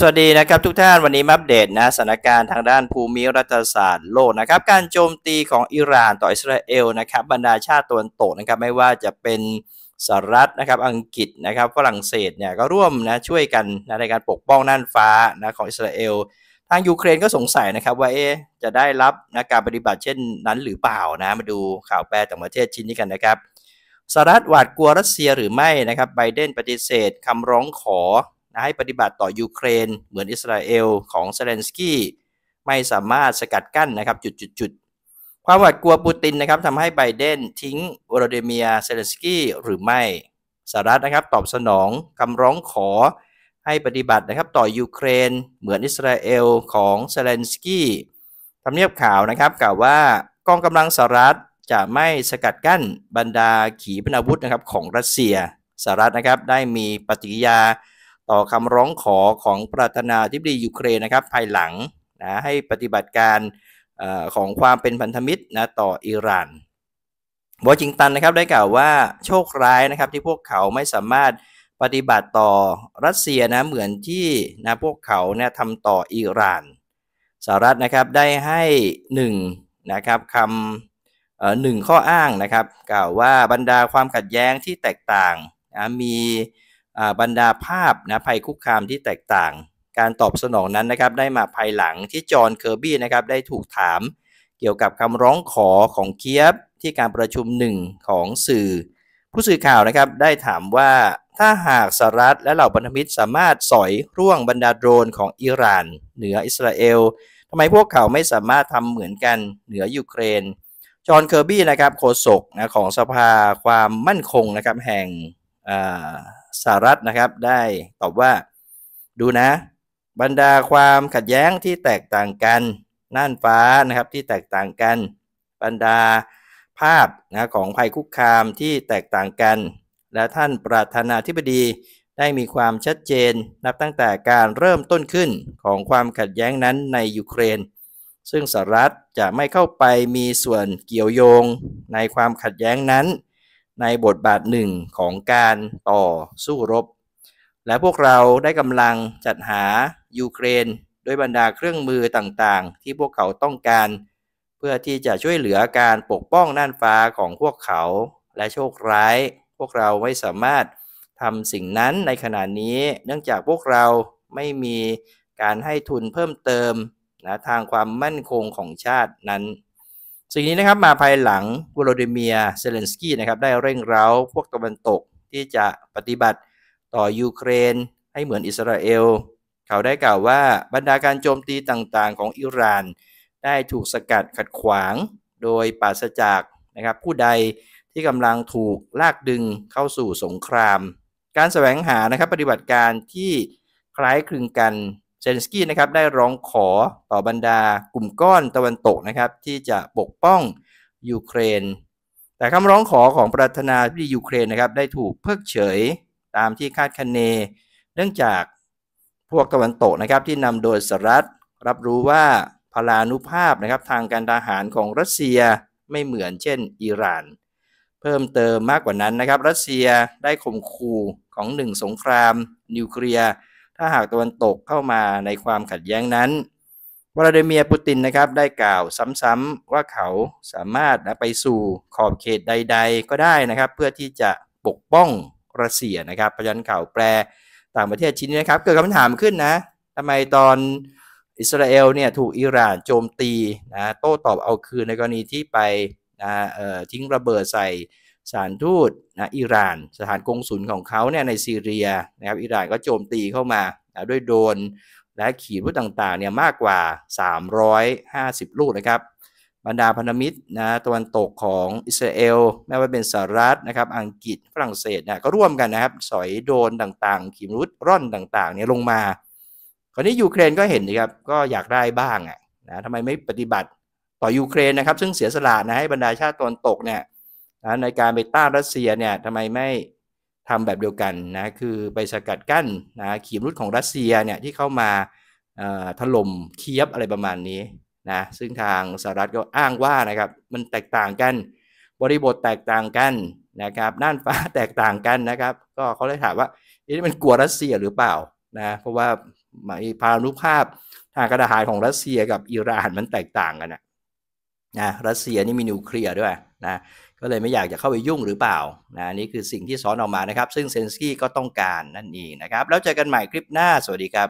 สวัสดีนะครับทุกท่านวันนี้มาอัปเดตนะสถานการณ์ทางด้านภูมิรัฐศาสตร์โลกนะครับการโจมตีของอิหร่านต่ออิสราเอลนะครับบรรดาชาติตะวันตกนะครับไม่ว่าจะเป็นสหรัฐนะครับอังกฤษนะครับฝรั่งเศสเนี่ยก็ร่วมนะช่วยกันนะในการปกป้องน่านฟ้านะของอิสราเอล ทางยูเครนก็สงสัยนะครับว่าเอ๊จะได้รับนะการปฏิบัติเช่นนั้นหรือเปล่านะมาดูข่าวแปลต่างประเทศชิ้นนี้กันนะครับสหรัฐหวาดกลัวรัสเซียหรือไม่นะครับไบเดนปฏิเสธคำร้องขอให้ปฏิบัติต่อยูเครน เหมือนอิสราเอลของเซเลนสกี้ไม่สามารถสกัดกั้นนะครับจุดๆความหวาดกลัวปูตินนะครับทำให้ไบเดนทิ้งวลาดิเมียเซเลนสกี้หรือไม่สหรัฐนะครับตอบสนองคำร้องขอ ให้ปฏิบัตินะครับต่อยูเครน เหมือนอิสราเอลของเซเลนสกี้ทำเนียบข่าวนะครับ กล่าวว่ากองกำลังสหรัฐจะไม่สกัดกั้นบรรดาขีปนาวุธนะครับของรัสเซียสหรัฐนะครับได้มีปฏิกิริยาต่อคำร้องขอของประธานาธิบดียูเครนนะครับภายหลังนะให้ปฏิบัติการอของความเป็นพันธมิตรนะต่ออิหร่านวอชิงตันนะครับได้กล่าวว่าโชคร้ายนะครับที่พวกเขาไม่สามารถปฏิบัติต่อรัสเซียนะเหมือนที่นะพวกเขาเนี่ยทำต่ออิหร่านสหรัฐนะครับได้ให้1นะครับคำหนึ่งข้ออ้างนะครับกล่าวว่าบรรดาความขัดแย้งที่แตกต่างนะมีบรรดาภาพนะภัยคุกคามที่แตกต่าง การตอบสนองนั้นนะครับได้มาภายหลังที่จอห์นเคอร์บี้นะครับได้ถูกถามเกี่ยวกับคำร้องขอของเคียบที่การประชุมหนึ่งของสื่อ ผู้สื่อข่าวนะครับได้ถามว่าถ้าหากสหรัฐและเหล่าพันธมิตรสามารถสอยร่วงบรรดาโดรนของอิหร่านเหนืออิสราเอลทำไมพวกเขาไม่สามารถทำเหมือนกันเหนือยูเครนจอห์นเคอร์บี้นะครับโฆษกนะของสภาความมั่นคงนะครับแห่งสหรัฐนะครับ ได้ตอบว่าดูนะ บรรดาความขัดแย้งที่แตกต่างกันน่านฟ้านะครับที่แตกต่างกัน บรรดาภาพนะของภัยคุกคามที่แตกต่างกัน และท่านประธานาธิบดีได้มีความชัดเจนนับตั้งแต่การเริ่มต้นขึ้นของความขัดแย้งนั้นในยูเครน ซึ่งสหรัฐจะไม่เข้าไปมีส่วนเกี่ยวโยงในความขัดแย้งนั้นในบทบาทหนึ่งของการต่อสู้รบ และพวกเราได้กำลังจัดหายูเครนด้วยบรรดาเครื่องมือต่างๆ ที่พวกเขาต้องการ เพื่อที่จะช่วยเหลือการปกป้องน่านฟ้าของพวกเขาและโชคร้าย พวกเราไม่สามารถทำสิ่งนั้นในขณะนี้ เนื่องจากพวกเราไม่มีการให้ทุนเพิ่มเติมนะทางความมั่นคงของชาตินั้นสิ่งนี้นะครับมาภายหลังวโาดิเมียเซเลนสกี้นะครับได้เร่งเร้าพวกตะวันตกที่จะปฏิบัติต่อ ยูเครน ให้เหมือนอิสราเอล เขาได้กล่าวว่าบรรดาการโจมตีต่างๆ ของอิหร่าน ได้ถูกสกัดขัดขวางโดยปราศจากนะครับผู้ใดที่กำลังถูกลากดึงเข้าสู่สงคราม การแสวงหานะครับปฏิบัติการที่คล้ายคลึงกันเซเลนสกี้นะครับได้ร้องขอต่อบรรดากลุ่มก้อนตะวันตกนะครับที่จะปกป้อง ยูเครน แต่คำร้องขอของ ประธานาธิบดียูเครนนะครับได้ถูกเพิกเฉยตามที่คาดคะเน เนื่องจากพวกตะวันตกนะครับที่นำโดยสหรัฐรับรู้ว่าพลานุภาพนะครับทางการทหารของรัสเซียไม่เหมือนเช่น อิหร่าน เพิ่มเติมมากกว่านั้นนะครับรัสเซียได้ข่มขู่ของหนึ่งสงคราม นิวเคลียร์ถ้าหากตะวันตกเข้ามาในความขัดแย้งนั้น วลาดิเมียร์ปูตินนะครับได้กล่าวซ้ำๆว่าเขาสามารถนะไปสู่ขอบเขตใดๆ ก็ได้นะครับ เพื่อที่จะปกป้องรัสเซียนะครับพยันข่าวแปลต่างประเทศชิ้นนี้นะครับ เกิดคำถามขึ้นนะทำไมตอนอิสราเอลเนี่ยถูกอิหร่านโจมตีนะโต้ตอบเอาคืนในกรณีที่ไปนะทิ้งระเบิดใส่สถานทูตนะอิหร่านสถานกงสุลของเขาเนี่ยในซีเรียนะครับอิหร่านก็โจมตีเข้ามาด้วยโดนและขีดวุธต่างๆเนี่ยมากกว่า 350 ลูกนะครับ บรรดาพันธมิตรนะตะวันตกของอิสราเอลแม้ว่าเป็นสหรัฐนะครับอังกฤษฝรั่งเศสนะก็ร่วมกันนะครับ สอยโดนต่างๆ ขีมรุดร่อนต่างๆเนี่ยลงมา คราวนี้ยูเครนก็เห็นนะครับ ก็อยากได้บ้างอ่ะนะทำไมไม่ปฏิบัติต่อยูเครนนะครับซึ่งเสียสละนะให้บรรดาชาติตะวันตกเนี่ยนะในการไปต้านรัสเซียเนี่ยทำไมไม่ทำแบบเดียวกันนะคือไปสกัดกั้นนะขีมรุดของรัสเซียเนี่ยที่เข้ามาถล่มเคียบอะไรประมาณนี้นะซึ่งทางสหรัฐก็อ้างว่านะครับมันแตกต่างกัน บริบทแตกต่างกันนะครับน่านฟ้าแตกต่างกันนะครับก็เขาเลยถามว่าอนี่มันกลัวรัสเซียหรือเปล่านะเพราะว่าพานุภาพทางกระดาหารของรัสเซียกับอิหร่านมันแตกต่างกันนะนะรัสเซียนี่มีนิวเคลียร์ด้วยนะ ก็เลยไม่อยากจะเข้าไปยุ่งหรือเปล่านะนี่คือสิ่งที่สอนออกมานะครับ ซึ่งเซนสกี้ก็ต้องการนั่นเองนะครับ แล้วเจอกันใหม่คลิปหน้า สวัสดีครับ